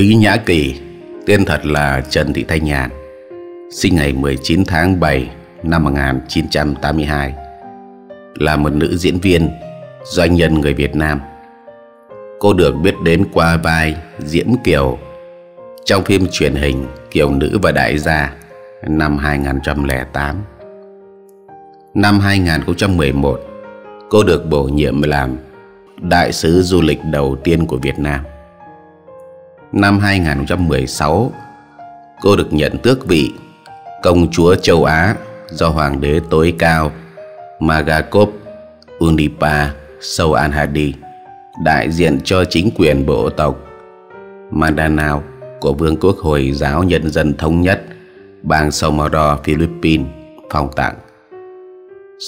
Lý Nhã Kỳ Tên thật là Trần Thị Thanh Nhàn Sinh ngày 19 tháng 7 năm 1982 Là một nữ diễn viên Doanh nhân người Việt Nam Cô được biết đến qua vai Diễm Kiều Trong phim truyền hình Kiều Nữ và Đại Gia Năm 2008 Năm 2011 Cô được bổ nhiệm làm Đại sứ du lịch đầu tiên của Việt Nam năm 2016 cô được nhận tước vị công chúa châu Á do hoàng đế tối cao Magakop Unipa Soanhadi đại diện cho chính quyền bộ tộc Mindanao của Vương quốc Hồi giáo Nhân dân Thống nhất bang Somoro Philippines phong tặng.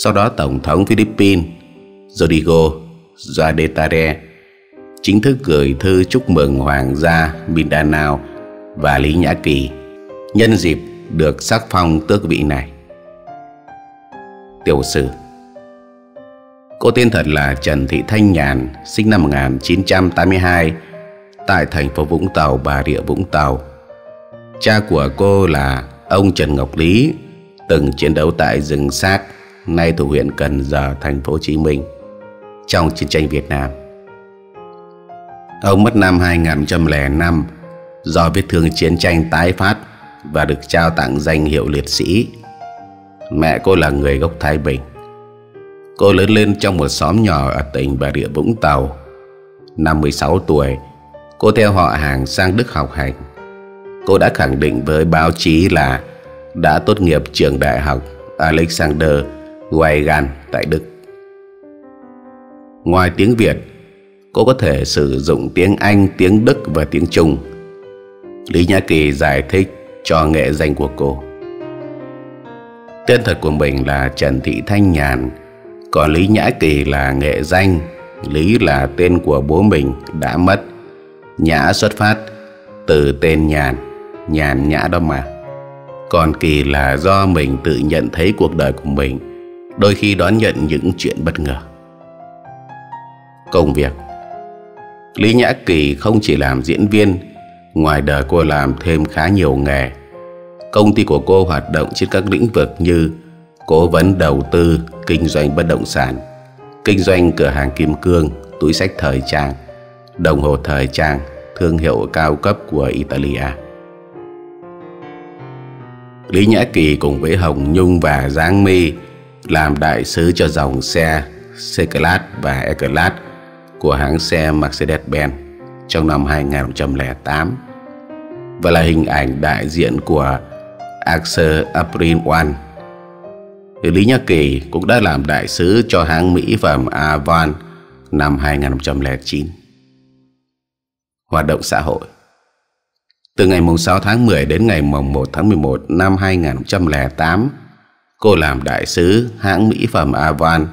Sau đó Tổng thống Philippines Rodrigo Duterte chính thức gửi thư chúc mừng Hoàng gia Mindanao và Lý Nhã Kỳ nhân dịp được sắc phong tước vị này. Tiểu sử Cô tên thật là Trần Thị Thanh Nhàn, sinh năm 1982 tại thành phố Vũng Tàu, Bà Rịa Vũng Tàu. Cha của cô là ông Trần Ngọc Lý, từng chiến đấu tại rừng xác, nay thuộc huyện Cần Giờ, thành phố Hồ Chí Minh trong chiến tranh Việt Nam. Ông mất năm 2005 do vết thương chiến tranh tái phát và được trao tặng danh hiệu liệt sĩ. Mẹ cô là người gốc Thái Bình. Cô lớn lên trong một xóm nhỏ ở tỉnh Bà Rịa Vũng Tàu. Năm 16 tuổi, cô theo họ hàng sang Đức học hành. Cô đã khẳng định với báo chí là đã tốt nghiệp trường đại học Alexander Weigan tại Đức. Ngoài tiếng Việt, Cô có thể sử dụng tiếng Anh, tiếng Đức và tiếng Trung Lý Nhã Kỳ giải thích cho nghệ danh của cô Tên thật của mình là Trần Thị Thanh Nhàn Còn Lý Nhã Kỳ là nghệ danh Lý là tên của bố mình đã mất Nhã xuất phát từ tên Nhàn Nhàn nhã đó mà Còn Kỳ là do mình tự nhận thấy cuộc đời của mình Đôi khi đón nhận những chuyện bất ngờ Công việc Lý Nhã Kỳ không chỉ làm diễn viên Ngoài đời cô làm thêm khá nhiều nghề Công ty của cô hoạt động trên các lĩnh vực như Cố vấn đầu tư, kinh doanh bất động sản Kinh doanh cửa hàng kim cương, túi sách thời trang Đồng hồ thời trang, thương hiệu cao cấp của Italia Lý Nhã Kỳ cùng với Hồng Nhung và Giang My Làm đại sứ cho dòng xe Seclat và Eclat của hãng xe Mercedes-Benz trong năm 2008 và là hình ảnh đại diện của Axel April One. Lý Nhã Kỳ cũng đã làm đại sứ cho hãng mỹ phẩm Avon năm 2009. Hoạt động xã hội Từ ngày 6 tháng 10 đến ngày 1 tháng 11 năm 2008, cô làm đại sứ hãng mỹ phẩm Avon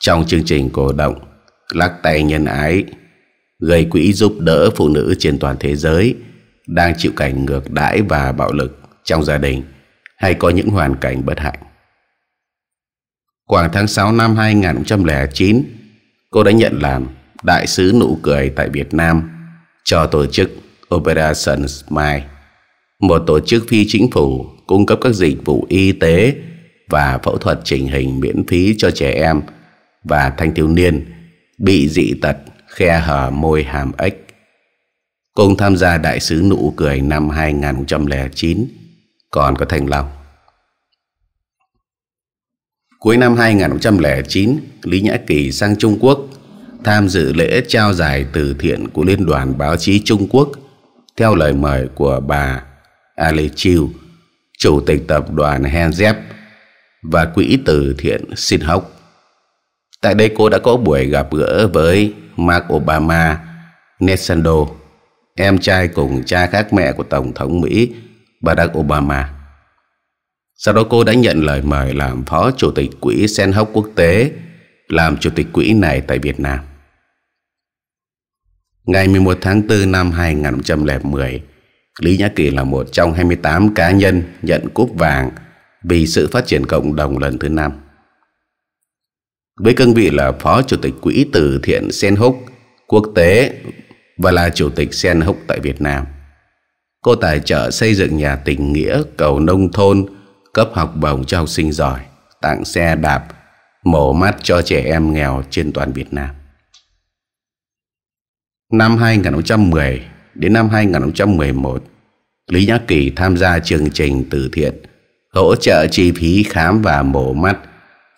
trong chương trình cổ động lắc tay nhân ái gây quỹ giúp đỡ phụ nữ trên toàn thế giới đang chịu cảnh ngược đãi và bạo lực trong gia đình hay có những hoàn cảnh bất hạnh. Khoảng tháng 6 năm 2009, cô đã nhận làm đại sứ nụ cười tại Việt Nam cho tổ chức Operation Smile, một tổ chức phi chính phủ cung cấp các dịch vụ y tế và phẫu thuật chỉnh hình miễn phí cho trẻ em và thanh thiếu niên bị dị tật khe hở môi hàm ếch cùng tham gia đại sứ nụ cười năm 2009 còn có Thành Long cuối năm 2009 Lý Nhã Kỳ sang Trung Quốc tham dự lễ trao giải từ thiện của Liên đoàn Báo chí Trung Quốc theo lời mời của bà Ali Chiu, Chủ tịch Tập đoàn Henzep và Quỹ từ thiện học Tại đây cô đã có buổi gặp gỡ với Mark Obama, Ned Sando, em trai cùng cha khác mẹ của Tổng thống Mỹ Barack Obama. Sau đó cô đã nhận lời mời làm Phó Chủ tịch Quỹ Sen Hóc Quốc tế, làm Chủ tịch Quỹ này tại Việt Nam. Ngày 11 tháng 4 năm 2010, Lý Nhã Kỳ là một trong 28 cá nhân nhận cúp vàng vì sự phát triển cộng đồng lần thứ năm với cương vị là Phó Chủ tịch Quỹ Từ Thiện Sen Húc Quốc tế và là Chủ tịch Sen Húc tại Việt Nam. Cô tài trợ xây dựng nhà tình nghĩa cầu nông thôn, cấp học bổng cho học sinh giỏi, tặng xe đạp, mổ mắt cho trẻ em nghèo trên toàn Việt Nam. Năm 2010 đến năm 2011, Lý Nhã Kỳ tham gia chương trình từ thiện hỗ trợ chi phí khám và mổ mắt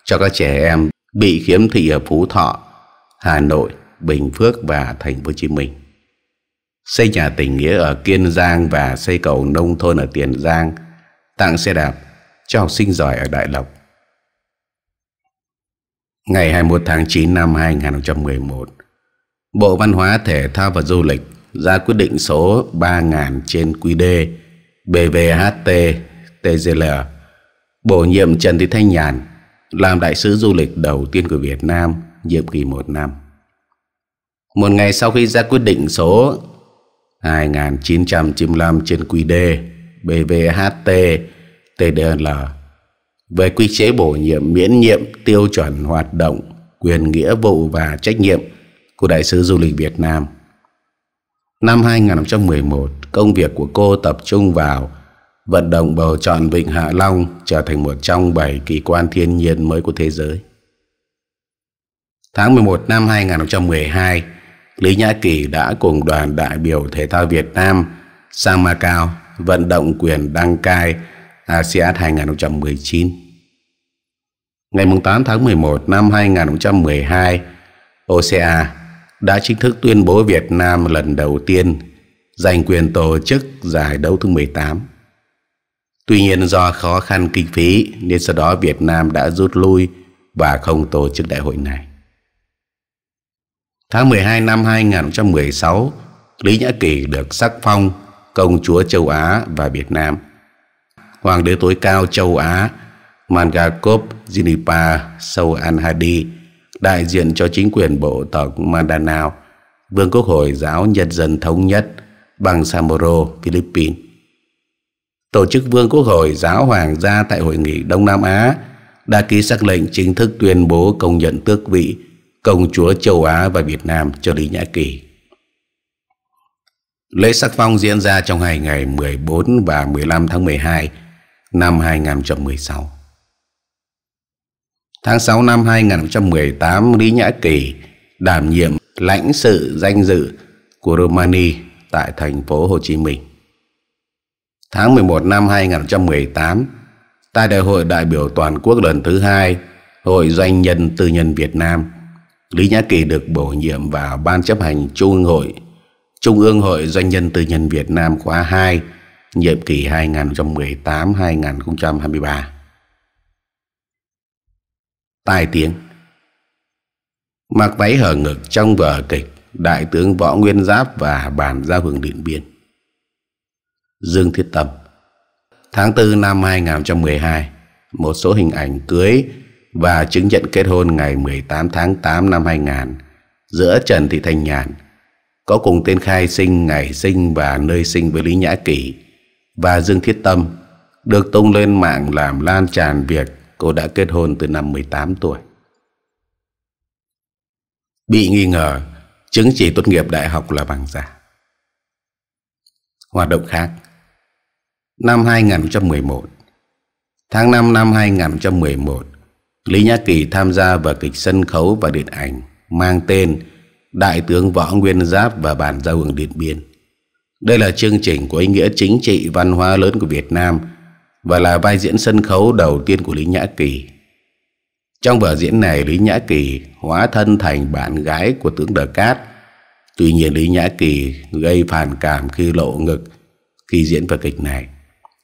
cho các trẻ em bị khiếm thị ở Phú Thọ, Hà Nội, Bình Phước và Thành phố Hồ Chí Minh. Xây nhà tình nghĩa ở Kiên Giang và xây cầu nông thôn ở Tiền Giang, tặng xe đạp cho học sinh giỏi ở Đại Lộc. Ngày 21 tháng 9 năm 2011, Bộ Văn hóa Thể thao và Du lịch ra quyết định số 3000 trên qd BVHT TGL bổ nhiệm Trần Thị Thanh Nhàn làm đại sứ du lịch đầu tiên của Việt Nam nhiệm kỳ một năm. Một ngày sau khi ra quyết định số 2 2995 trên quy đề BVHT TDL về quy chế bổ nhiệm miễn nhiệm tiêu chuẩn hoạt động quyền nghĩa vụ và trách nhiệm của Đại sứ Du lịch Việt Nam. Năm 2011, công việc của cô tập trung vào vận động bầu chọn Vịnh Hạ Long trở thành một trong bảy kỳ quan thiên nhiên mới của thế giới. Tháng 11 năm 2012, Lý Nhã Kỳ đã cùng đoàn đại biểu thể thao Việt Nam sang Macau vận động quyền đăng cai ASEAN 2019. Ngày 8 tháng 11 năm 2012, OCA đã chính thức tuyên bố Việt Nam lần đầu tiên giành quyền tổ chức giải đấu thứ 18. Tuy nhiên do khó khăn kinh phí nên sau đó Việt Nam đã rút lui và không tổ chức đại hội này. Tháng 12 năm 2016, Lý Nhã Kỳ được sắc phong công chúa châu Á và Việt Nam. Hoàng đế tối cao châu Á Mangakop Jinipa Sohan Hadi đại diện cho chính quyền bộ tộc Mindanao, Vương quốc hội giáo nhân dân thống nhất bằng Samoro, Philippines. Tổ chức Vương quốc hội giáo hoàng gia tại Hội nghị Đông Nam Á đã ký xác lệnh chính thức tuyên bố công nhận tước vị Công chúa châu Á và Việt Nam cho Lý Nhã Kỳ. Lễ sắc phong diễn ra trong hai ngày 14 và 15 tháng 12 năm 2016. Tháng 6 năm 2018, Lý Nhã Kỳ đảm nhiệm lãnh sự danh dự của Romania tại thành phố Hồ Chí Minh. Tháng 11 năm 2018, tại Đại hội đại biểu toàn quốc lần thứ hai Hội Doanh nhân Tư nhân Việt Nam, Lý Nhã Kỳ được bổ nhiệm vào Ban chấp hành Trung ương hội Trung ương Hội Doanh nhân Tư nhân Việt Nam khóa 2, nhiệm kỳ 2018-2023. Tài tiếng Mặc váy hở ngực trong vở kịch Đại tướng Võ Nguyên Giáp và bàn giao hưởng Điện Biên Dương Thiết Tâm. Tháng 4 năm 2012, một số hình ảnh cưới và chứng nhận kết hôn ngày 18 tháng 8 năm 2000 giữa Trần Thị Thanh Nhàn có cùng tên khai sinh ngày sinh và nơi sinh với Lý Nhã Kỳ và Dương Thiết Tâm được tung lên mạng làm lan tràn việc cô đã kết hôn từ năm 18 tuổi. Bị nghi ngờ, chứng chỉ tốt nghiệp đại học là bằng giả. Hoạt động khác năm 2011. Tháng 5 năm 2011, Lý Nhã Kỳ tham gia vào kịch sân khấu và điện ảnh mang tên Đại tướng Võ Nguyên Giáp và Bản Giao hưởng Điện Biên. Đây là chương trình có ý nghĩa chính trị văn hóa lớn của Việt Nam và là vai diễn sân khấu đầu tiên của Lý Nhã Kỳ. Trong vở diễn này, Lý Nhã Kỳ hóa thân thành bạn gái của tướng Đờ Cát. Tuy nhiên, Lý Nhã Kỳ gây phản cảm khi lộ ngực khi diễn vào kịch này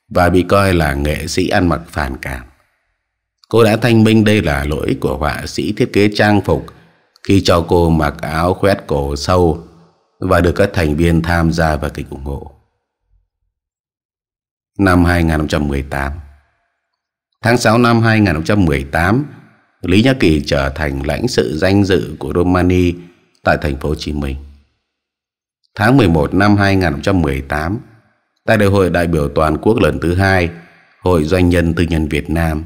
và bị coi là nghệ sĩ ăn mặc phản cảm. Cô đã thanh minh đây là lỗi của họa sĩ thiết kế trang phục khi cho cô mặc áo khoét cổ sâu và được các thành viên tham gia vào kịch ủng hộ. Năm 2018 Tháng 6 năm 2018, Lý Nhã Kỳ trở thành lãnh sự danh dự của Romania tại thành phố Hồ Chí Minh. Tháng 11 năm 2018, tại đại hội đại biểu toàn quốc lần thứ hai Hội Doanh nhân Tư nhân Việt Nam.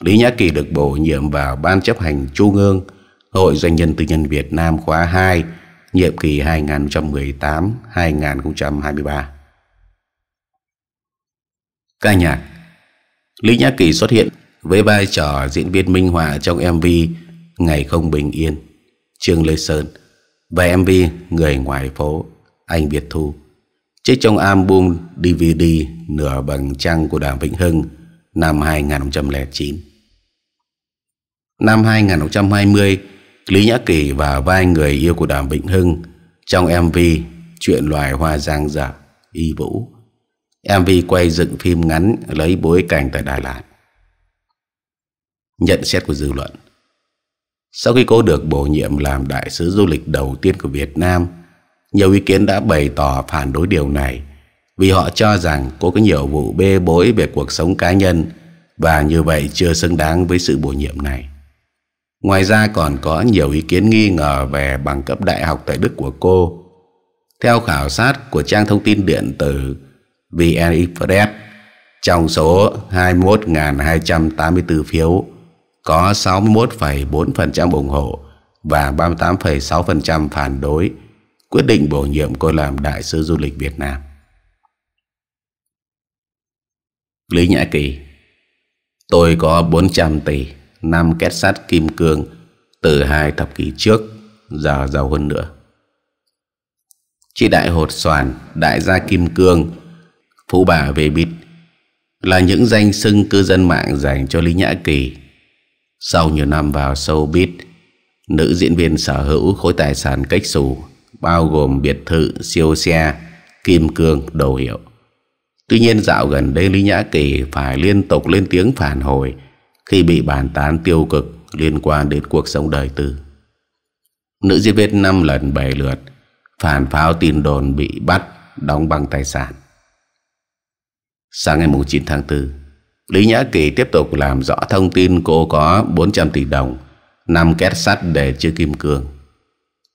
Lý Nhã Kỳ được bổ nhiệm vào Ban chấp hành Trung ương Hội Doanh nhân Tư nhân Việt Nam khóa 2, nhiệm kỳ 2018-2023. Ca nhạc Lý Nhã Kỳ xuất hiện với vai trò diễn viên minh họa trong MV Ngày Không Bình Yên, Trương Lê Sơn và MV Người Ngoài Phố, Anh Việt Thu. Trích trong album DVD Nửa bằng trăng của Đàm Vĩnh Hưng năm 2009. Năm 2020, Lý Nhã Kỳ và vai người yêu của Đàm Vĩnh Hưng trong MV Chuyện loài hoa giang dở dạ, Y Vũ. MV quay dựng phim ngắn lấy bối cảnh tại Đà Lạt. Nhận xét của dư luận Sau khi cô được bổ nhiệm làm đại sứ du lịch đầu tiên của Việt Nam nhiều ý kiến đã bày tỏ phản đối điều này vì họ cho rằng cô có nhiều vụ bê bối về cuộc sống cá nhân và như vậy chưa xứng đáng với sự bổ nhiệm này. Ngoài ra còn có nhiều ý kiến nghi ngờ về bằng cấp đại học tại Đức của cô. Theo khảo sát của trang thông tin điện tử VN Express, trong số 21.284 phiếu, có 61,4% ủng hộ và 38,6% phản đối quyết định bổ nhiệm cô làm đại sứ du lịch Việt Nam. Lý Nhã Kỳ Tôi có 400 tỷ, năm két sắt kim cương từ hai thập kỷ trước, giờ giàu hơn nữa. Chị đại hột xoàn, đại gia kim cương, phú bà về bịt là những danh xưng cư dân mạng dành cho Lý Nhã Kỳ. Sau nhiều năm vào sâu showbiz, nữ diễn viên sở hữu khối tài sản cách xù bao gồm biệt thự, siêu xe, kim cương, đồ hiệu. Tuy nhiên dạo gần đây Lý Nhã Kỳ phải liên tục lên tiếng phản hồi khi bị bàn tán tiêu cực liên quan đến cuộc sống đời tư. Nữ diễn viên 5 lần 7 lượt, phản pháo tin đồn bị bắt, đóng băng tài sản. Sáng ngày 9 tháng 4, Lý Nhã Kỳ tiếp tục làm rõ thông tin cô có 400 tỷ đồng, 5 két sắt để chơi kim cương.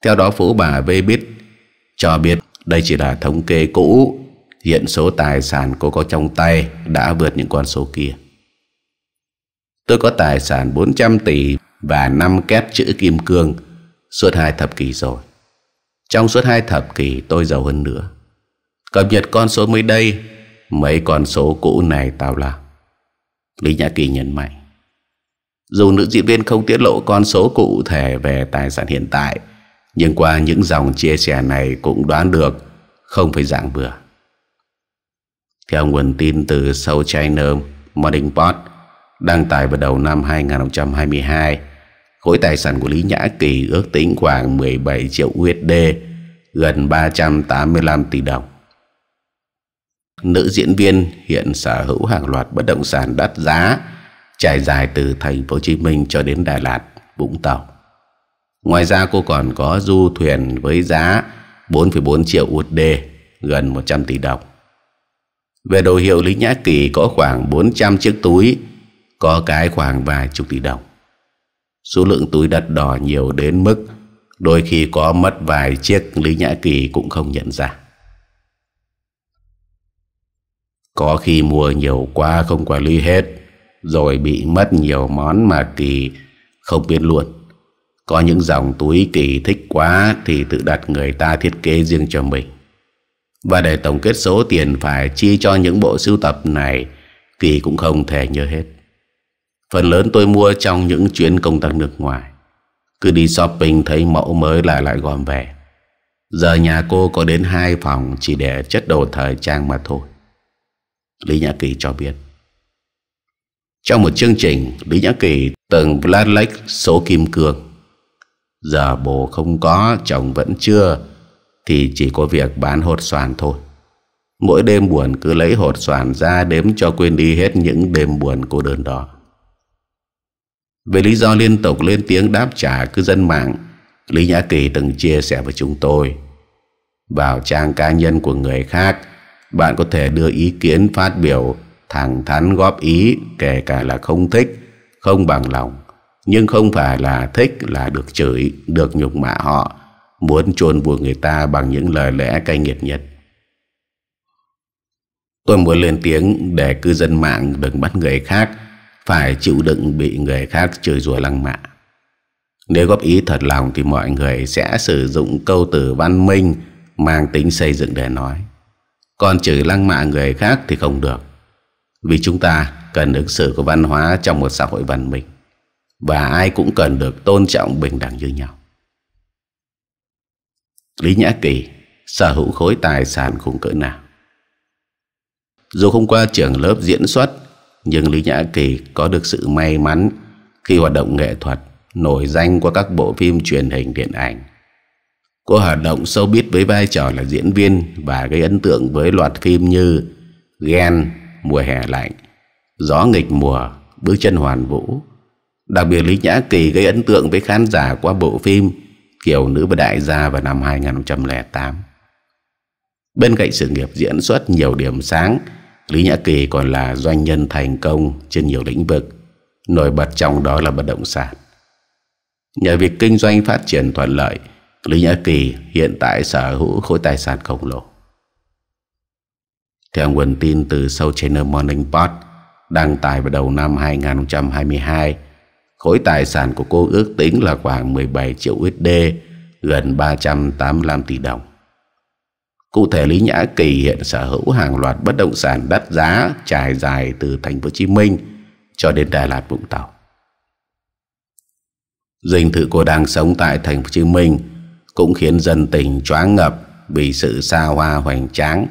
Theo đó phú bà V biết cho biết đây chỉ là thống kê cũ, hiện số tài sản cô có trong tay đã vượt những con số kia. Tôi có tài sản 400 tỷ và 5 két chữ kim cương suốt hai thập kỷ rồi. Trong suốt hai thập kỷ tôi giàu hơn nữa. Cập nhật con số mới đây, mấy con số cũ này tao là. Lý Nhã Kỳ nhấn mạnh. Dù nữ diễn viên không tiết lộ con số cụ thể về tài sản hiện tại, nhưng qua những dòng chia sẻ này cũng đoán được không phải dạng vừa. Theo nguồn tin từ South China Morning Post đăng tải vào đầu năm 2022, khối tài sản của Lý Nhã Kỳ ước tính khoảng 17 triệu USD, gần 385 tỷ đồng. Nữ diễn viên hiện sở hữu hàng loạt bất động sản đắt giá trải dài từ thành phố Hồ Chí Minh cho đến Đà Lạt, Vũng Tàu. Ngoài ra cô còn có du thuyền với giá 4,4 triệu USD, gần 100 tỷ đồng. Về đồ hiệu Lý Nhã Kỳ có khoảng 400 chiếc túi, có cái khoảng vài chục tỷ đồng. Số lượng túi đắt đỏ nhiều đến mức đôi khi có mất vài chiếc Lý Nhã Kỳ cũng không nhận ra. Có khi mua nhiều quá không quản lý hết, rồi bị mất nhiều món mà Kỳ không biết luôn. Có những dòng túi kỳ thích quá thì tự đặt người ta thiết kế riêng cho mình. Và để tổng kết số tiền phải chi cho những bộ sưu tập này, Kỳ cũng không thể nhớ hết. Phần lớn tôi mua trong những chuyến công tác nước ngoài. Cứ đi shopping thấy mẫu mới là lại gom về. Giờ nhà cô có đến hai phòng chỉ để chất đồ thời trang mà thôi. Lý Nhã Kỳ cho biết. Trong một chương trình, Lý Nhã Kỳ từng Vladlek số kim cương Giờ bố không có Chồng vẫn chưa Thì chỉ có việc bán hột xoàn thôi Mỗi đêm buồn cứ lấy hột xoàn ra Đếm cho quên đi hết những đêm buồn cô đơn đó Về lý do liên tục lên tiếng đáp trả cư dân mạng Lý Nhã Kỳ từng chia sẻ với chúng tôi Vào trang cá nhân của người khác Bạn có thể đưa ý kiến phát biểu thẳng thắn góp ý kể cả là không thích, không bằng lòng. Nhưng không phải là thích là được chửi, được nhục mạ họ, muốn chôn vùi người ta bằng những lời lẽ cay nghiệt nhất. Tôi muốn lên tiếng để cư dân mạng đừng bắt người khác phải chịu đựng bị người khác chửi rủa lăng mạ. Nếu góp ý thật lòng thì mọi người sẽ sử dụng câu từ văn minh mang tính xây dựng để nói. Còn chửi lăng mạ người khác thì không được. Vì chúng ta cần ứng xử của văn hóa trong một xã hội văn minh và ai cũng cần được tôn trọng bình đẳng như nhau. Lý Nhã Kỳ sở hữu khối tài sản khủng cỡ nào? Dù không qua trường lớp diễn xuất, nhưng Lý Nhã Kỳ có được sự may mắn khi hoạt động nghệ thuật nổi danh qua các bộ phim truyền hình điện ảnh. Cô hoạt động sâu biết với vai trò là diễn viên và gây ấn tượng với loạt phim như Ghen, Mùa hè lạnh, Gió nghịch mùa, Bước chân hoàn vũ, Đặc biệt Lý Nhã Kỳ gây ấn tượng với khán giả qua bộ phim Kiều Nữ và Đại Gia vào năm 2008. Bên cạnh sự nghiệp diễn xuất nhiều điểm sáng, Lý Nhã Kỳ còn là doanh nhân thành công trên nhiều lĩnh vực, nổi bật trong đó là bất động sản. Nhờ việc kinh doanh phát triển thuận lợi, Lý Nhã Kỳ hiện tại sở hữu khối tài sản khổng lồ. Theo nguồn tin từ Soul Channel Morning Pod, đăng tải vào đầu năm 2022, Khối tài sản của cô ước tính là khoảng 17 triệu USD, gần 385 tỷ đồng. Cụ thể Lý Nhã Kỳ hiện sở hữu hàng loạt bất động sản đắt giá trải dài từ thành phố Hồ Chí Minh cho đến Đà Lạt Vũng Tàu. Dinh thự cô đang sống tại thành phố Hồ Chí Minh cũng khiến dân tình choáng ngập vì sự xa hoa hoành tráng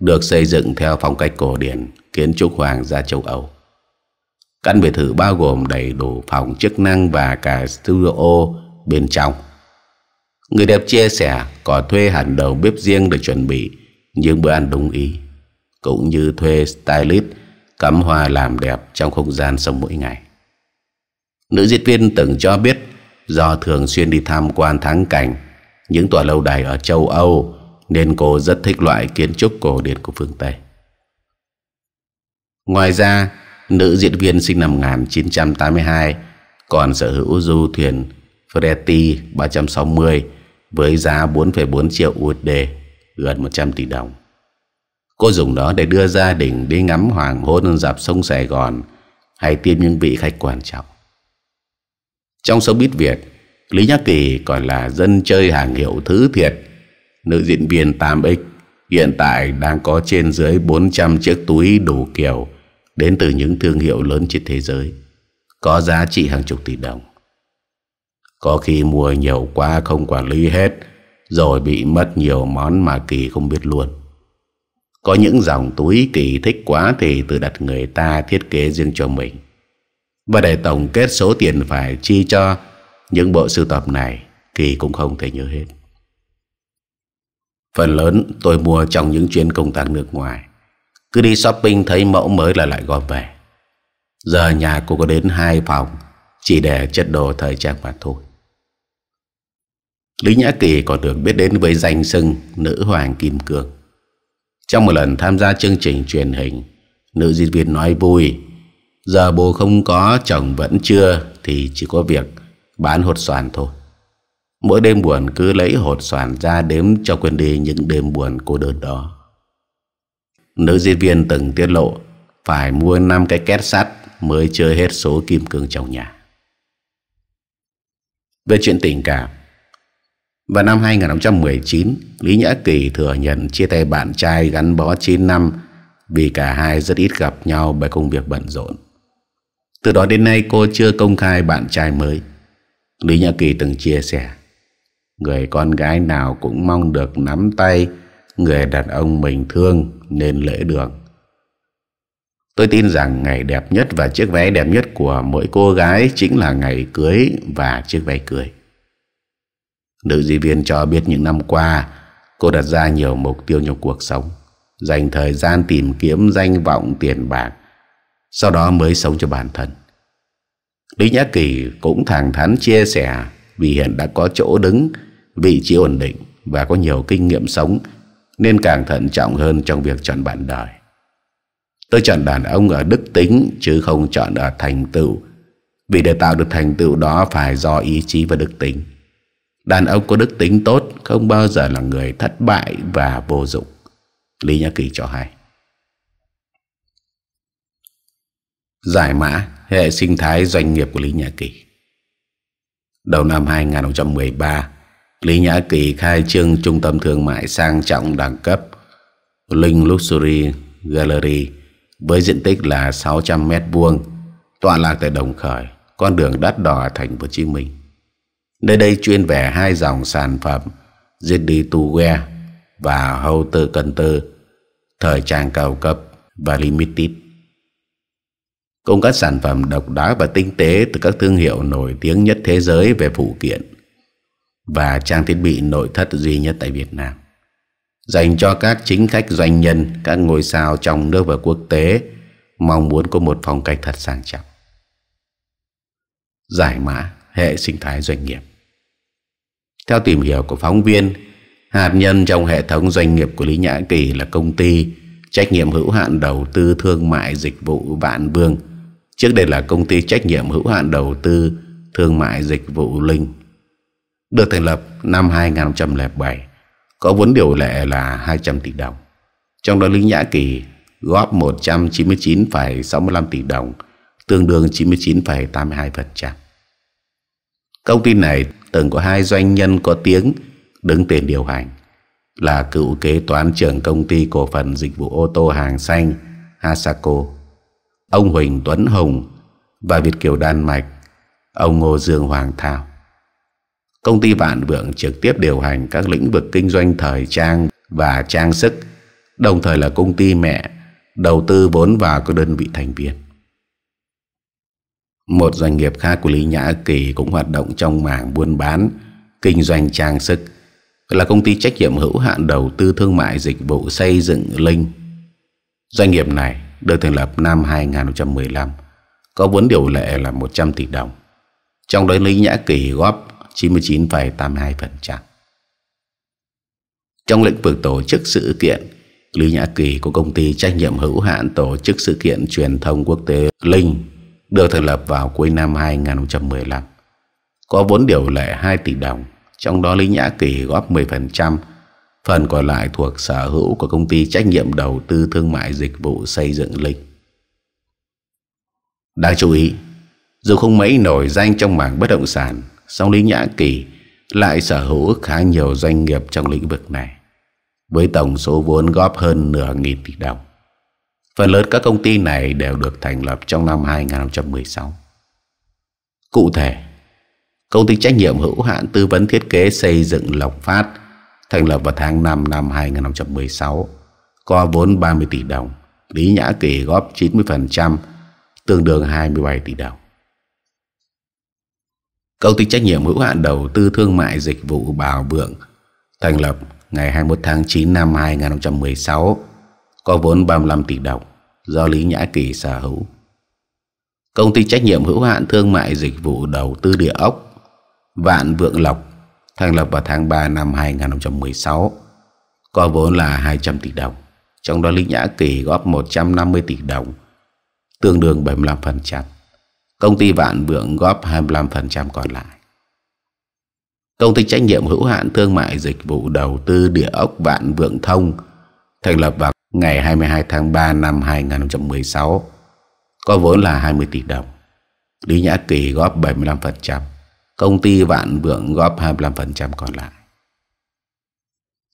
được xây dựng theo phong cách cổ điển kiến trúc hoàng gia châu Âu. Căn biệt thự bao gồm đầy đủ phòng chức năng và cả studio bên trong. Người đẹp chia sẻ có thuê hẳn đầu bếp riêng để chuẩn bị những bữa ăn đúng ý, cũng như thuê stylist cắm hoa làm đẹp trong không gian sống mỗi ngày. Nữ diễn viên từng cho biết do thường xuyên đi tham quan thắng cảnh những tòa lâu đài ở châu Âu nên cô rất thích loại kiến trúc cổ điển của phương Tây. Ngoài ra, nữ diễn viên sinh năm 1982 còn sở hữu du thuyền Ferretti 360 với giá 4,4 triệu USD gần 100 tỷ đồng. Cô dùng đó để đưa gia đình đi ngắm hoàng hôn dọc sông Sài Gòn hay tiêm những vị khách quan trọng. Trong số biết Việt, Lý Nhã Kỳ còn là dân chơi hàng hiệu thứ thiệt. Nữ diễn viên 8X hiện tại đang có trên dưới 400 chiếc túi đủ kiểu đến từ những thương hiệu lớn trên thế giới có giá trị hàng chục tỷ đồng. Có khi mua nhiều quá không quản lý hết rồi bị mất nhiều món mà Kỳ không biết luôn. Có những dòng túi Kỳ thích quá thì tự đặt người ta thiết kế riêng cho mình. Và để tổng kết số tiền phải chi cho những bộ sưu tập này Kỳ cũng không thể nhớ hết. Phần lớn tôi mua trong những chuyến công tác nước ngoài cứ đi shopping thấy mẫu mới là lại gom về Giờ nhà cô có đến hai phòng Chỉ để chất đồ thời trang mà thôi Lý Nhã Kỳ còn được biết đến với danh xưng Nữ Hoàng Kim Cương Trong một lần tham gia chương trình truyền hình Nữ diễn viên nói vui Giờ bố không có chồng vẫn chưa Thì chỉ có việc bán hột xoàn thôi Mỗi đêm buồn cứ lấy hột xoàn ra đếm cho quên đi những đêm buồn cô đơn đó nữ diễn viên từng tiết lộ phải mua 5 cái két sắt mới chơi hết số kim cương trong nhà. Về chuyện tình cảm, vào năm 2019, Lý Nhã Kỳ thừa nhận chia tay bạn trai gắn bó 9 năm vì cả hai rất ít gặp nhau bởi công việc bận rộn. Từ đó đến nay cô chưa công khai bạn trai mới. Lý Nhã Kỳ từng chia sẻ, người con gái nào cũng mong được nắm tay, người đàn ông mình thương nên lễ đường. Tôi tin rằng ngày đẹp nhất và chiếc váy đẹp nhất của mỗi cô gái chính là ngày cưới và chiếc váy cưới. Nữ di viên cho biết những năm qua, cô đặt ra nhiều mục tiêu trong cuộc sống, dành thời gian tìm kiếm danh vọng tiền bạc, sau đó mới sống cho bản thân. Lý Nhã Kỳ cũng thẳng thắn chia sẻ vì hiện đã có chỗ đứng, vị trí ổn định và có nhiều kinh nghiệm sống nên càng thận trọng hơn trong việc chọn bạn đời. Tôi chọn đàn ông ở đức tính chứ không chọn ở thành tựu vì để tạo được thành tựu đó phải do ý chí và đức tính. Đàn ông có đức tính tốt không bao giờ là người thất bại và vô dụng. Lý Nhã Kỳ cho hay. Giải mã hệ sinh thái doanh nghiệp của Lý Nhã Kỳ Đầu năm 2013, Lý Nhã Kỳ khai trương trung tâm thương mại sang trọng đẳng cấp Linh Luxury Gallery với diện tích là 600 mét vuông, tọa lạc tại Đồng Khởi, con đường đất đỏ thành phố Hồ Chí Minh. Nơi đây chuyên về hai dòng sản phẩm Zeddy Tugue và Hâu Tư Cần Tư, thời trang cao cấp và limited. Cùng các sản phẩm độc đáo và tinh tế từ các thương hiệu nổi tiếng nhất thế giới về phụ kiện, và trang thiết bị nội thất duy nhất tại Việt Nam dành cho các chính khách doanh nhân, các ngôi sao trong nước và quốc tế mong muốn có một phong cách thật sang trọng. Giải mã hệ sinh thái doanh nghiệp. Theo tìm hiểu của phóng viên, hạt nhân trong hệ thống doanh nghiệp của Lý Nhã Kỳ là công ty trách nhiệm hữu hạn đầu tư thương mại dịch vụ Vạn Vương. Trước đây là công ty trách nhiệm hữu hạn đầu tư thương mại dịch vụ Linh được thành lập năm 2007 có vốn điều lệ là 200 tỷ đồng trong đó Lý Nhã Kỳ góp 199,65 tỷ đồng tương đương 99,82% công ty này từng có hai doanh nhân có tiếng đứng tên điều hành là cựu kế toán trưởng công ty cổ phần dịch vụ ô tô hàng xanh Hasako ông Huỳnh Tuấn Hùng và Việt Kiều Đan Mạch ông Ngô Dương Hoàng Thảo Công ty Vạn Vượng trực tiếp điều hành các lĩnh vực kinh doanh thời trang và trang sức, đồng thời là công ty mẹ đầu tư vốn vào các đơn vị thành viên. Một doanh nghiệp khác của Lý Nhã Kỳ cũng hoạt động trong mảng buôn bán, kinh doanh trang sức, là công ty trách nhiệm hữu hạn đầu tư thương mại dịch vụ xây dựng Linh. Doanh nghiệp này được thành lập năm 2015, có vốn điều lệ là 100 tỷ đồng. Trong đó Lý Nhã Kỳ góp 99,82%. Trong lĩnh vực tổ chức sự kiện, Lý Nhã Kỳ của công ty trách nhiệm hữu hạn tổ chức sự kiện truyền thông quốc tế Linh được thành lập vào cuối năm 2015, có vốn điều lệ 2 tỷ đồng, trong đó Lý Nhã Kỳ góp 10%, phần còn lại thuộc sở hữu của công ty trách nhiệm đầu tư thương mại dịch vụ xây dựng Linh. Đáng chú ý, dù không mấy nổi danh trong mảng bất động sản, song Lý Nhã Kỳ lại sở hữu khá nhiều doanh nghiệp trong lĩnh vực này với tổng số vốn góp hơn nửa nghìn tỷ đồng. Phần lớn các công ty này đều được thành lập trong năm 2016. Cụ thể, công ty trách nhiệm hữu hạn tư vấn thiết kế xây dựng Lộc Phát thành lập vào tháng 5 năm 2016 có vốn 30 tỷ đồng. Lý Nhã Kỳ góp 90% tương đương 27 tỷ đồng. Công ty trách nhiệm hữu hạn đầu tư thương mại dịch vụ Bảo Vượng thành lập ngày 21 tháng 9 năm 2016 có vốn 35 tỷ đồng do Lý Nhã Kỳ sở hữu. Công ty trách nhiệm hữu hạn thương mại dịch vụ đầu tư địa ốc Vạn Vượng Lộc thành lập vào tháng 3 năm 2016 có vốn là 200 tỷ đồng trong đó Lý Nhã Kỳ góp 150 tỷ đồng tương đương 75% Công ty Vạn Vượng góp 25% còn lại. Công ty trách nhiệm hữu hạn thương mại dịch vụ đầu tư địa ốc Vạn Vượng Thông thành lập vào ngày 22 tháng 3 năm 2016 có vốn là 20 tỷ đồng. Lý Nhã Kỳ góp 75%, công ty Vạn Vượng góp 25% còn lại.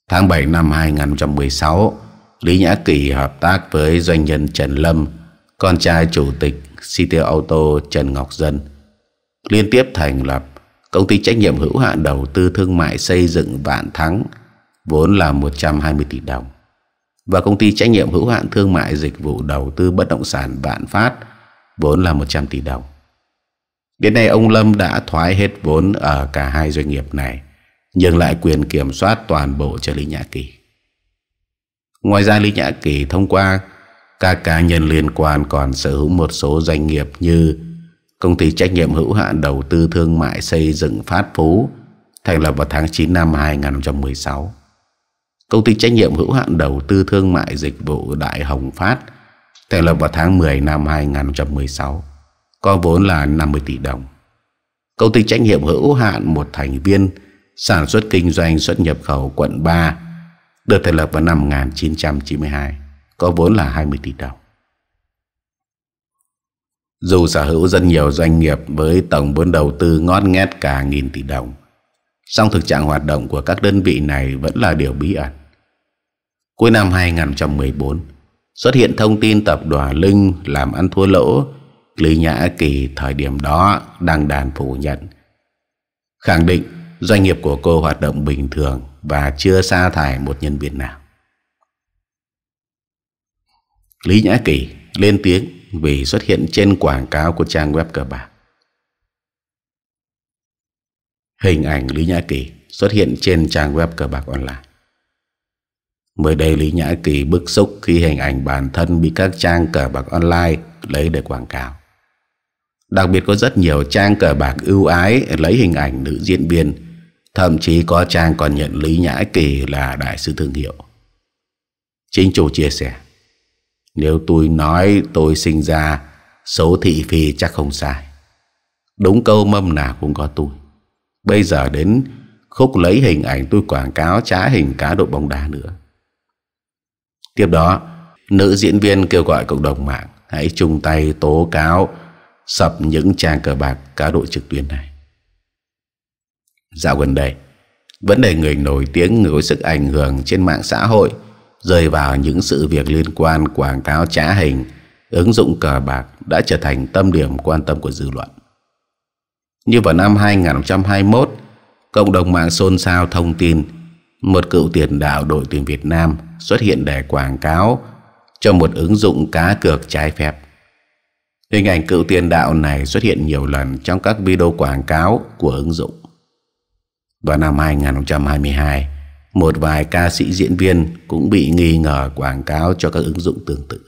Tháng 7 năm 2016, Lý Nhã Kỳ hợp tác với doanh nhân Trần Lâm, con trai chủ tịch City Auto Trần Ngọc Dân liên tiếp thành lập công ty trách nhiệm hữu hạn đầu tư thương mại xây dựng Vạn Thắng vốn là 120 tỷ đồng và công ty trách nhiệm hữu hạn thương mại dịch vụ đầu tư bất động sản Vạn Phát vốn là 100 tỷ đồng. Đến nay ông Lâm đã thoái hết vốn ở cả hai doanh nghiệp này, nhưng lại quyền kiểm soát toàn bộ cho Lý Nhã Kỳ. Ngoài ra Lý Nhã Kỳ thông qua các cá nhân liên quan còn sở hữu một số doanh nghiệp như Công ty trách nhiệm hữu hạn đầu tư thương mại xây dựng Phát Phú thành lập vào tháng 9 năm 2016. Công ty trách nhiệm hữu hạn đầu tư thương mại dịch vụ Đại Hồng Phát thành lập vào tháng 10 năm 2016, có vốn là 50 tỷ đồng. Công ty trách nhiệm hữu hạn một thành viên sản xuất kinh doanh xuất nhập khẩu quận 3 được thành lập vào năm 1992 có vốn là 20 tỷ đồng. Dù sở hữu rất nhiều doanh nghiệp với tổng vốn đầu tư ngót nghét cả nghìn tỷ đồng, song thực trạng hoạt động của các đơn vị này vẫn là điều bí ẩn. Cuối năm 2014, xuất hiện thông tin tập đoàn Linh làm ăn thua lỗ, Lý Nhã Kỳ thời điểm đó đang đàn phủ nhận. Khẳng định doanh nghiệp của cô hoạt động bình thường và chưa sa thải một nhân viên nào. Lý Nhã Kỳ lên tiếng vì xuất hiện trên quảng cáo của trang web cờ bạc. Hình ảnh Lý Nhã Kỳ xuất hiện trên trang web cờ bạc online. Mới đây Lý Nhã Kỳ bức xúc khi hình ảnh bản thân bị các trang cờ bạc online lấy để quảng cáo. Đặc biệt có rất nhiều trang cờ bạc ưu ái lấy hình ảnh nữ diễn viên, thậm chí có trang còn nhận Lý Nhã Kỳ là đại sứ thương hiệu. Chính chủ chia sẻ. Nếu tôi nói tôi sinh ra Số thị phi chắc không sai Đúng câu mâm nào cũng có tôi Bây giờ đến khúc lấy hình ảnh tôi quảng cáo trá hình cá độ bóng đá nữa Tiếp đó Nữ diễn viên kêu gọi cộng đồng mạng Hãy chung tay tố cáo Sập những trang cờ bạc cá độ trực tuyến này Dạo gần đây Vấn đề người nổi tiếng người có sức ảnh hưởng trên mạng xã hội rơi vào những sự việc liên quan quảng cáo trá hình, ứng dụng cờ bạc đã trở thành tâm điểm quan tâm của dư luận. Như vào năm 2021, cộng đồng mạng xôn xao thông tin một cựu tiền đạo đội tuyển Việt Nam xuất hiện để quảng cáo cho một ứng dụng cá cược trái phép. Hình ảnh cựu tiền đạo này xuất hiện nhiều lần trong các video quảng cáo của ứng dụng. Vào năm 2022, một vài ca sĩ diễn viên cũng bị nghi ngờ quảng cáo cho các ứng dụng tương tự.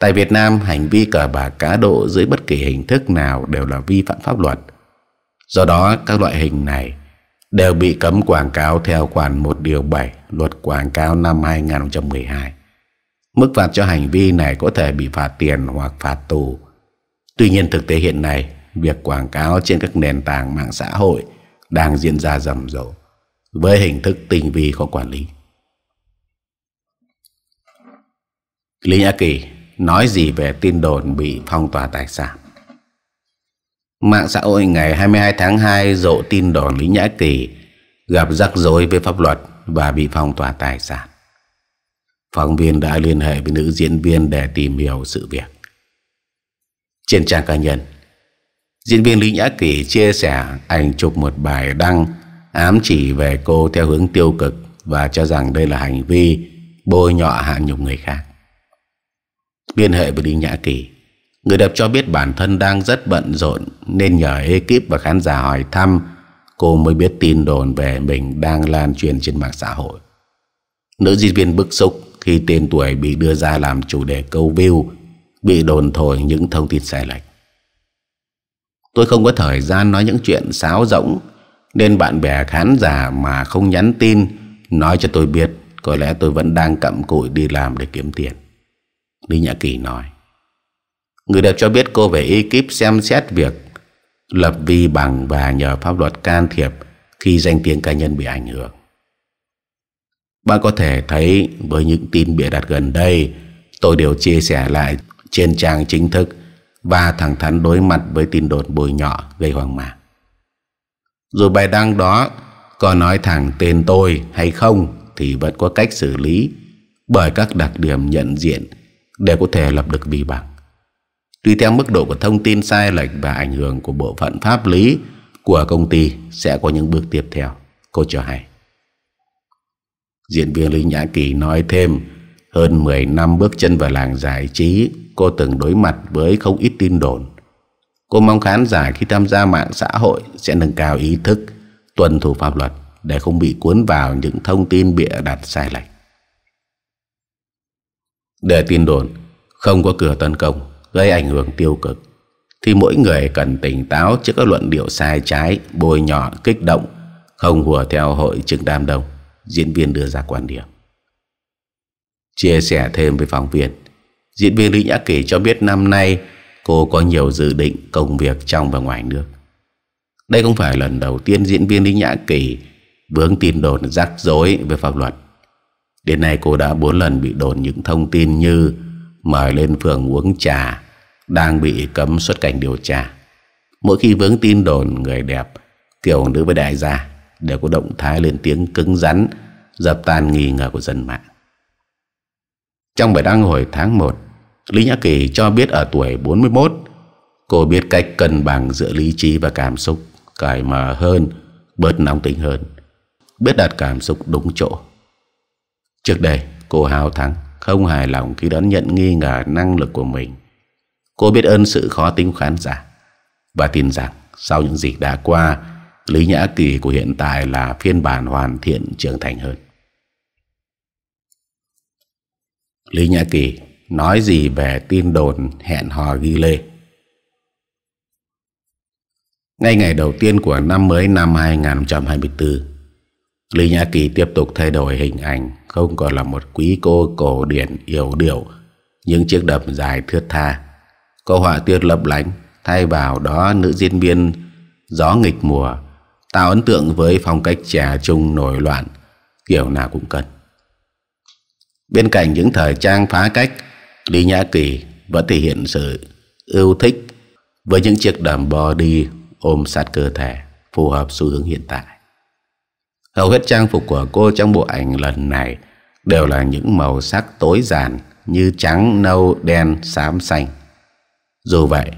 Tại Việt Nam, hành vi cờ bạc cá độ dưới bất kỳ hình thức nào đều là vi phạm pháp luật. Do đó, các loại hình này đều bị cấm quảng cáo theo khoản 1 điều 7 luật quảng cáo năm 2012. Mức phạt cho hành vi này có thể bị phạt tiền hoặc phạt tù. Tuy nhiên thực tế hiện nay, việc quảng cáo trên các nền tảng mạng xã hội đang diễn ra rầm rộ với hình thức tinh vi của quản lý. Lý Nhã Kỳ nói gì về tin đồn bị phong tỏa tài sản? Mạng xã hội ngày 22 tháng 2 rộ tin đồn Lý Nhã Kỳ gặp rắc rối với pháp luật và bị phong tỏa tài sản. Phóng viên đã liên hệ với nữ diễn viên để tìm hiểu sự việc. Trên trang cá nhân, diễn viên Lý Nhã Kỳ chia sẻ ảnh chụp một bài đăng ám chỉ về cô theo hướng tiêu cực và cho rằng đây là hành vi bôi nhọ hạ nhục người khác. Liên hệ với Đinh Nhã Kỳ, người đẹp cho biết bản thân đang rất bận rộn nên nhờ ekip và khán giả hỏi thăm cô mới biết tin đồn về mình đang lan truyền trên mạng xã hội. Nữ diễn viên bức xúc khi tên tuổi bị đưa ra làm chủ đề câu view, bị đồn thổi những thông tin sai lệch. Tôi không có thời gian nói những chuyện sáo rỗng nên bạn bè khán giả mà không nhắn tin nói cho tôi biết có lẽ tôi vẫn đang cặm cụi đi làm để kiếm tiền lý nhã kỳ nói người đẹp cho biết cô về ekip xem xét việc lập vi bằng và nhờ pháp luật can thiệp khi danh tiếng cá nhân bị ảnh hưởng bạn có thể thấy với những tin bịa đặt gần đây tôi đều chia sẻ lại trên trang chính thức và thẳng thắn đối mặt với tin đồn bồi nhọ gây hoang mang dù bài đăng đó có nói thẳng tên tôi hay không thì vẫn có cách xử lý bởi các đặc điểm nhận diện để có thể lập được vi bằng. Tùy theo mức độ của thông tin sai lệch và ảnh hưởng của bộ phận pháp lý của công ty sẽ có những bước tiếp theo, cô cho hay. Diễn viên Lý Nhã Kỳ nói thêm, hơn 10 năm bước chân vào làng giải trí, cô từng đối mặt với không ít tin đồn Cô mong khán giả khi tham gia mạng xã hội sẽ nâng cao ý thức, tuân thủ pháp luật để không bị cuốn vào những thông tin bịa đặt sai lệch. Để tin đồn không có cửa tấn công gây ảnh hưởng tiêu cực thì mỗi người cần tỉnh táo trước các luận điệu sai trái, bôi nhọ, kích động, không hùa theo hội chứng đàm đồng, diễn viên đưa ra quan điểm. Chia sẻ thêm với phóng viên, diễn viên Lý Nhã Kỳ cho biết năm nay cô có nhiều dự định công việc trong và ngoài nước. Đây không phải lần đầu tiên diễn viên Lý Nhã Kỳ vướng tin đồn rắc rối về pháp luật. Đến nay cô đã 4 lần bị đồn những thông tin như mời lên phường uống trà, đang bị cấm xuất cảnh điều tra. Mỗi khi vướng tin đồn người đẹp, kiểu nữ với đại gia đều có động thái lên tiếng cứng rắn, dập tan nghi ngờ của dân mạng. Trong bài đăng hồi tháng 1 Lý Nhã Kỳ cho biết ở tuổi 41 Cô biết cách cân bằng giữa lý trí và cảm xúc Cải mở hơn Bớt nóng tính hơn Biết đặt cảm xúc đúng chỗ Trước đây cô hào thắng Không hài lòng khi đón nhận nghi ngờ năng lực của mình Cô biết ơn sự khó tính khán giả Và tin rằng sau những gì đã qua Lý Nhã Kỳ của hiện tại là phiên bản hoàn thiện trưởng thành hơn Lý Nhã Kỳ nói gì về tin đồn hẹn hò ghi lê. Ngay ngày đầu tiên của năm mới năm 2024, Lý Nhã Kỳ tiếp tục thay đổi hình ảnh, không còn là một quý cô cổ điển yếu điệu, những chiếc đầm dài thướt tha. Cô họa tiết lấp lánh, thay vào đó nữ diễn viên gió nghịch mùa, tạo ấn tượng với phong cách trẻ trung nổi loạn, kiểu nào cũng cần. Bên cạnh những thời trang phá cách Lý Nhã Kỳ vẫn thể hiện sự yêu thích với những chiếc đầm body ôm sát cơ thể phù hợp xu hướng hiện tại. Hầu hết trang phục của cô trong bộ ảnh lần này đều là những màu sắc tối giản như trắng, nâu, đen, xám, xanh. Dù vậy,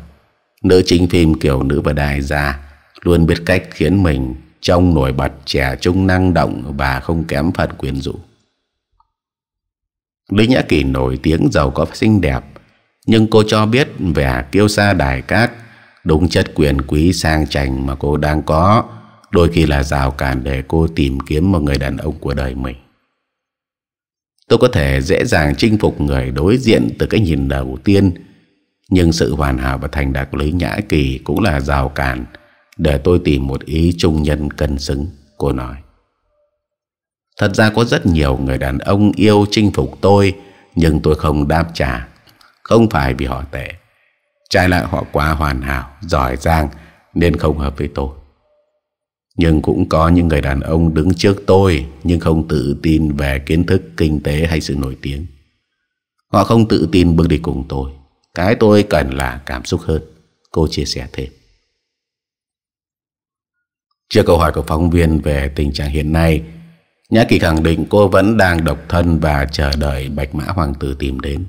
nữ chính phim kiểu nữ và đại gia luôn biết cách khiến mình trông nổi bật trẻ trung năng động và không kém phần quyến rũ. Lý Nhã Kỳ nổi tiếng giàu có xinh đẹp Nhưng cô cho biết vẻ kiêu sa đài cát Đúng chất quyền quý sang chảnh mà cô đang có Đôi khi là rào cản để cô tìm kiếm một người đàn ông của đời mình Tôi có thể dễ dàng chinh phục người đối diện từ cái nhìn đầu tiên Nhưng sự hoàn hảo và thành đạt của Lý Nhã Kỳ cũng là rào cản Để tôi tìm một ý trung nhân cân xứng Cô nói Thật ra có rất nhiều người đàn ông yêu chinh phục tôi Nhưng tôi không đáp trả Không phải vì họ tệ Trái lại họ quá hoàn hảo Giỏi giang Nên không hợp với tôi Nhưng cũng có những người đàn ông đứng trước tôi Nhưng không tự tin về kiến thức kinh tế hay sự nổi tiếng Họ không tự tin bước đi cùng tôi Cái tôi cần là cảm xúc hơn Cô chia sẻ thêm Trước câu hỏi của phóng viên về tình trạng hiện nay Nhã Kỳ khẳng định cô vẫn đang độc thân và chờ đợi Bạch Mã Hoàng tử tìm đến.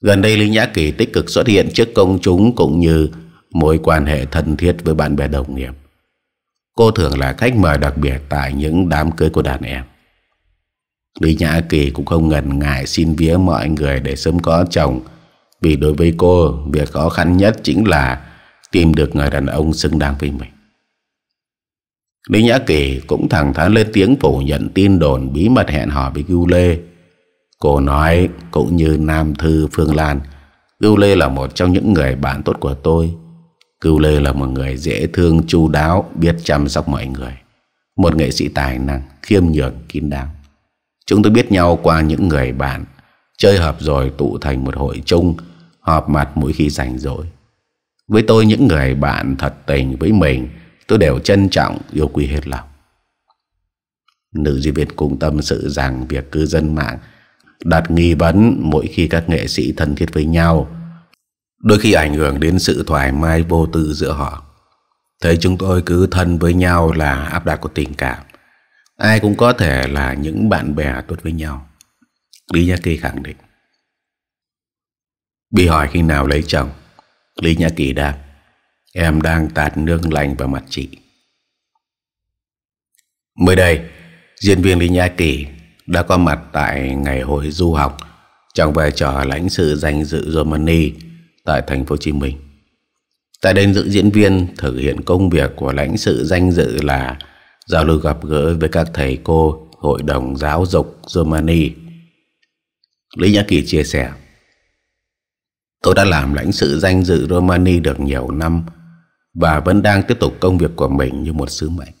Gần đây lý Nhã Kỳ tích cực xuất hiện trước công chúng cũng như mối quan hệ thân thiết với bạn bè đồng nghiệp. Cô thường là khách mời đặc biệt tại những đám cưới của đàn em. Lý Nhã Kỳ cũng không ngần ngại xin vía mọi người để sớm có chồng vì đối với cô việc khó khăn nhất chính là tìm được người đàn ông xứng đáng với mình. Lý Nhã Kỳ cũng thẳng thắn lên tiếng phủ nhận tin đồn bí mật hẹn hò với Gưu Lê. Cô nói cũng như Nam Thư Phương Lan, Gưu Lê là một trong những người bạn tốt của tôi. Gưu Lê là một người dễ thương, chu đáo, biết chăm sóc mọi người. Một nghệ sĩ tài năng, khiêm nhường, kín đáo. Chúng tôi biết nhau qua những người bạn, chơi hợp rồi tụ thành một hội chung, họp mặt mỗi khi rảnh rỗi. Với tôi những người bạn thật tình với mình tôi đều trân trọng yêu quý hết lòng nữ diễn viên cùng tâm sự rằng việc cư dân mạng đặt nghi vấn mỗi khi các nghệ sĩ thân thiết với nhau đôi khi ảnh hưởng đến sự thoải mái vô tư giữa họ thấy chúng tôi cứ thân với nhau là áp đặt của tình cảm ai cũng có thể là những bạn bè tốt với nhau lý nhã kỳ khẳng định bị hỏi khi nào lấy chồng lý nhã kỳ đáp Em đang tạt nước lạnh vào mặt chị. Mới đây, diễn viên Lý Nhã Kỳ đã có mặt tại ngày hội du học trong vai trò lãnh sự danh dự Germany tại thành phố Hồ Chí Minh. Tại đây nữ diễn viên thực hiện công việc của lãnh sự danh dự là giao lưu gặp gỡ với các thầy cô hội đồng giáo dục Germany. Lý Nhã Kỳ chia sẻ: Tôi đã làm lãnh sự danh dự Germany được nhiều năm và vẫn đang tiếp tục công việc của mình như một sứ mệnh.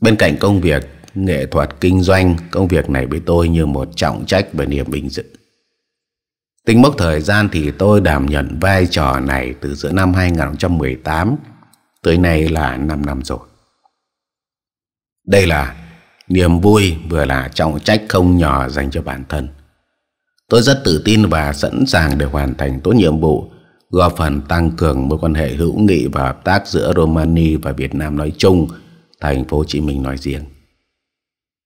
Bên cạnh công việc nghệ thuật kinh doanh, công việc này với tôi như một trọng trách và niềm vinh dự. Tính mốc thời gian thì tôi đảm nhận vai trò này từ giữa năm 2018 tới nay là 5 năm rồi. Đây là niềm vui vừa là trọng trách không nhỏ dành cho bản thân. Tôi rất tự tin và sẵn sàng để hoàn thành tốt nhiệm vụ góp phần tăng cường mối quan hệ hữu nghị và hợp tác giữa Romania và Việt Nam nói chung, thành phố Hồ Chí Minh nói riêng.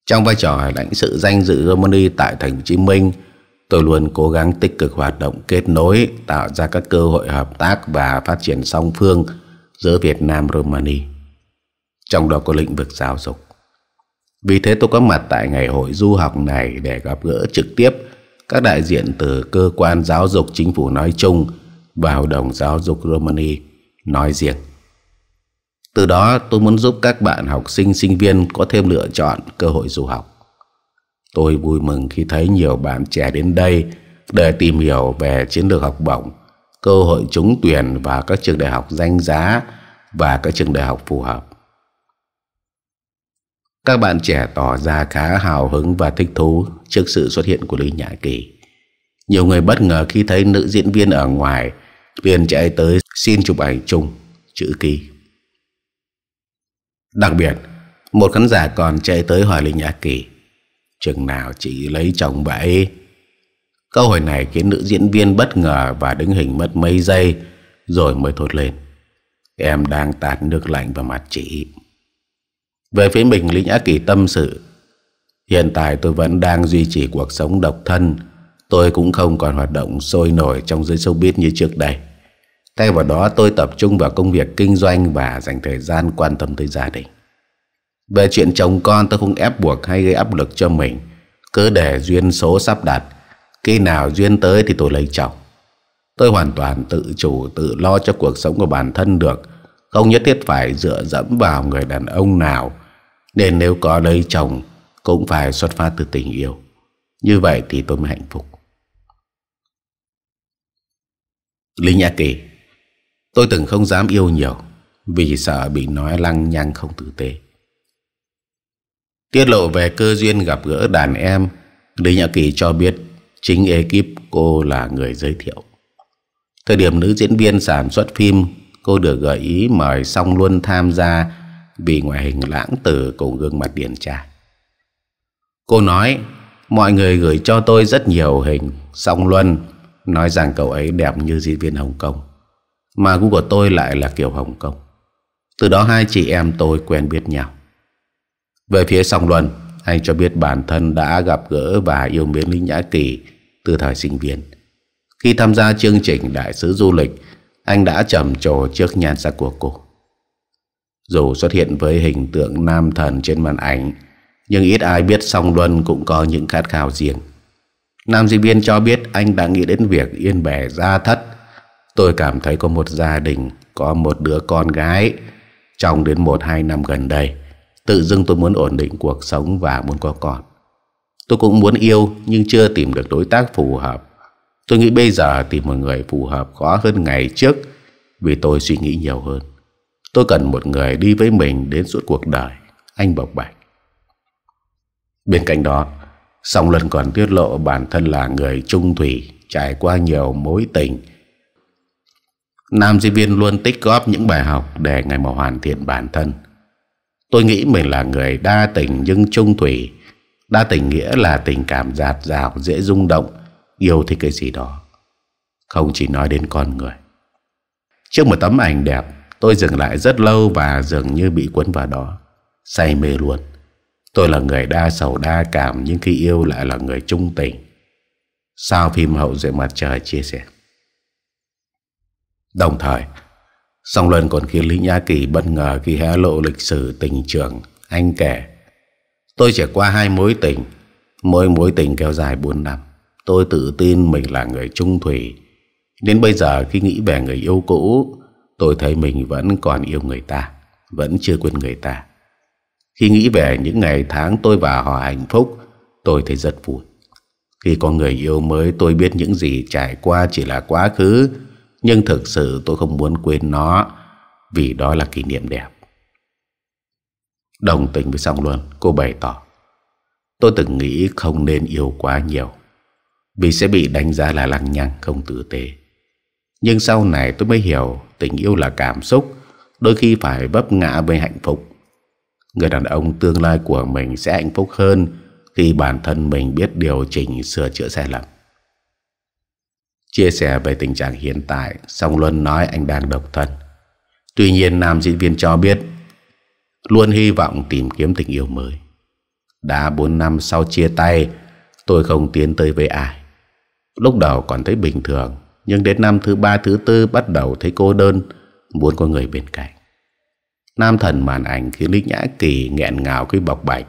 Trong vai trò lãnh sự danh dự Romania tại thành phố Hồ Chí Minh, tôi luôn cố gắng tích cực hoạt động kết nối, tạo ra các cơ hội hợp tác và phát triển song phương giữa Việt Nam Romania. Trong đó có lĩnh vực giáo dục. Vì thế tôi có mặt tại ngày hội du học này để gặp gỡ trực tiếp các đại diện từ cơ quan giáo dục chính phủ nói chung vào Hội đồng Giáo dục Romani nói riêng. Từ đó tôi muốn giúp các bạn học sinh sinh viên có thêm lựa chọn cơ hội du học. Tôi vui mừng khi thấy nhiều bạn trẻ đến đây để tìm hiểu về chiến lược học bổng, cơ hội trúng tuyển và các trường đại học danh giá và các trường đại học phù hợp. Các bạn trẻ tỏ ra khá hào hứng và thích thú trước sự xuất hiện của Lý Nhã Kỳ. Nhiều người bất ngờ khi thấy nữ diễn viên ở ngoài liền chạy tới xin chụp ảnh chung chữ ký đặc biệt một khán giả còn chạy tới hỏi linh nhã kỳ chừng nào chị lấy chồng vậy câu hỏi này khiến nữ diễn viên bất ngờ và đứng hình mất mấy giây rồi mới thốt lên em đang tạt nước lạnh vào mặt chị về phía mình linh nhã kỳ tâm sự hiện tại tôi vẫn đang duy trì cuộc sống độc thân Tôi cũng không còn hoạt động sôi nổi trong giới showbiz như trước đây. Thay vào đó tôi tập trung vào công việc kinh doanh và dành thời gian quan tâm tới gia đình. Về chuyện chồng con tôi không ép buộc hay gây áp lực cho mình. Cứ để duyên số sắp đặt. Khi nào duyên tới thì tôi lấy chồng. Tôi hoàn toàn tự chủ, tự lo cho cuộc sống của bản thân được. Không nhất thiết phải dựa dẫm vào người đàn ông nào. Nên nếu có lấy chồng cũng phải xuất phát từ tình yêu. Như vậy thì tôi mới hạnh phúc. Lý Nhã Kỳ Tôi từng không dám yêu nhiều Vì sợ bị nói lăng nhăng không tử tế Tiết lộ về cơ duyên gặp gỡ đàn em Lý Nhã Kỳ cho biết Chính ekip cô là người giới thiệu Thời điểm nữ diễn viên sản xuất phim Cô được gợi ý mời Song Luân tham gia Vì ngoại hình lãng tử cùng gương mặt điển trai Cô nói Mọi người gửi cho tôi rất nhiều hình Song Luân nói rằng cậu ấy đẹp như diễn viên Hồng Kông, mà gu của tôi lại là kiểu Hồng Kông. Từ đó hai chị em tôi quen biết nhau. Về phía song luân, anh cho biết bản thân đã gặp gỡ và yêu mến Lý Nhã Kỳ từ thời sinh viên. Khi tham gia chương trình Đại sứ Du lịch, anh đã trầm trồ trước nhan sắc của cô. Dù xuất hiện với hình tượng nam thần trên màn ảnh, nhưng ít ai biết song Luân cũng có những khát khao riêng. Nam diễn viên cho biết anh đã nghĩ đến việc yên bề gia thất. Tôi cảm thấy có một gia đình, có một đứa con gái trong đến một hai năm gần đây. Tự dưng tôi muốn ổn định cuộc sống và muốn có con. Tôi cũng muốn yêu nhưng chưa tìm được đối tác phù hợp. Tôi nghĩ bây giờ tìm một người phù hợp khó hơn ngày trước vì tôi suy nghĩ nhiều hơn. Tôi cần một người đi với mình đến suốt cuộc đời. Anh bộc bạch. Bên cạnh đó, song Lân còn tiết lộ bản thân là người trung thủy trải qua nhiều mối tình. Nam diễn viên luôn tích góp những bài học để ngày mà hoàn thiện bản thân. Tôi nghĩ mình là người đa tình nhưng trung thủy. Đa tình nghĩa là tình cảm dạt dào, dễ rung động, yêu thì cái gì đó. Không chỉ nói đến con người. Trước một tấm ảnh đẹp, tôi dừng lại rất lâu và dường như bị cuốn vào đó. Say mê luôn. Tôi là người đa sầu đa cảm nhưng khi yêu lại là người trung tình. Sao phim hậu duệ mặt trời chia sẻ. Đồng thời, Song Luân còn khiến Lý Nhã Kỳ bất ngờ khi hé lộ lịch sử tình trường. Anh kể, tôi trải qua hai mối tình, mỗi mối tình kéo dài bốn năm. Tôi tự tin mình là người trung thủy. Đến bây giờ khi nghĩ về người yêu cũ, tôi thấy mình vẫn còn yêu người ta, vẫn chưa quên người ta. Khi nghĩ về những ngày tháng tôi và họ hạnh phúc, tôi thấy rất vui. Khi có người yêu mới tôi biết những gì trải qua chỉ là quá khứ, nhưng thực sự tôi không muốn quên nó vì đó là kỷ niệm đẹp. Đồng tình với Song Luân, cô bày tỏ. Tôi từng nghĩ không nên yêu quá nhiều, vì sẽ bị đánh giá là lăng nhăng không tử tế. Nhưng sau này tôi mới hiểu tình yêu là cảm xúc, đôi khi phải vấp ngã với hạnh phúc người đàn ông tương lai của mình sẽ hạnh phúc hơn khi bản thân mình biết điều chỉnh sửa chữa sai lầm chia sẻ về tình trạng hiện tại song luân nói anh đang độc thân tuy nhiên nam diễn viên cho biết luôn hy vọng tìm kiếm tình yêu mới đã bốn năm sau chia tay tôi không tiến tới với ai lúc đầu còn thấy bình thường nhưng đến năm thứ ba thứ tư bắt đầu thấy cô đơn muốn có người bên cạnh Nam thần màn ảnh khiến Lý Nhã Kỳ nghẹn ngào cái bọc bạch.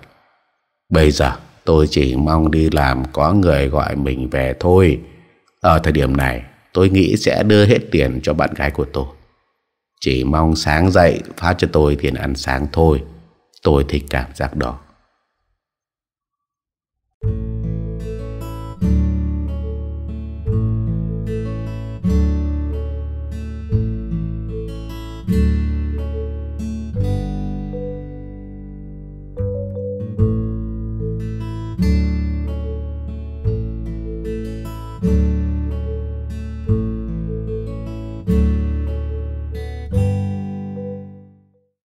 Bây giờ tôi chỉ mong đi làm có người gọi mình về thôi. Ở thời điểm này tôi nghĩ sẽ đưa hết tiền cho bạn gái của tôi. Chỉ mong sáng dậy phát cho tôi tiền ăn sáng thôi. Tôi thích cảm giác đó.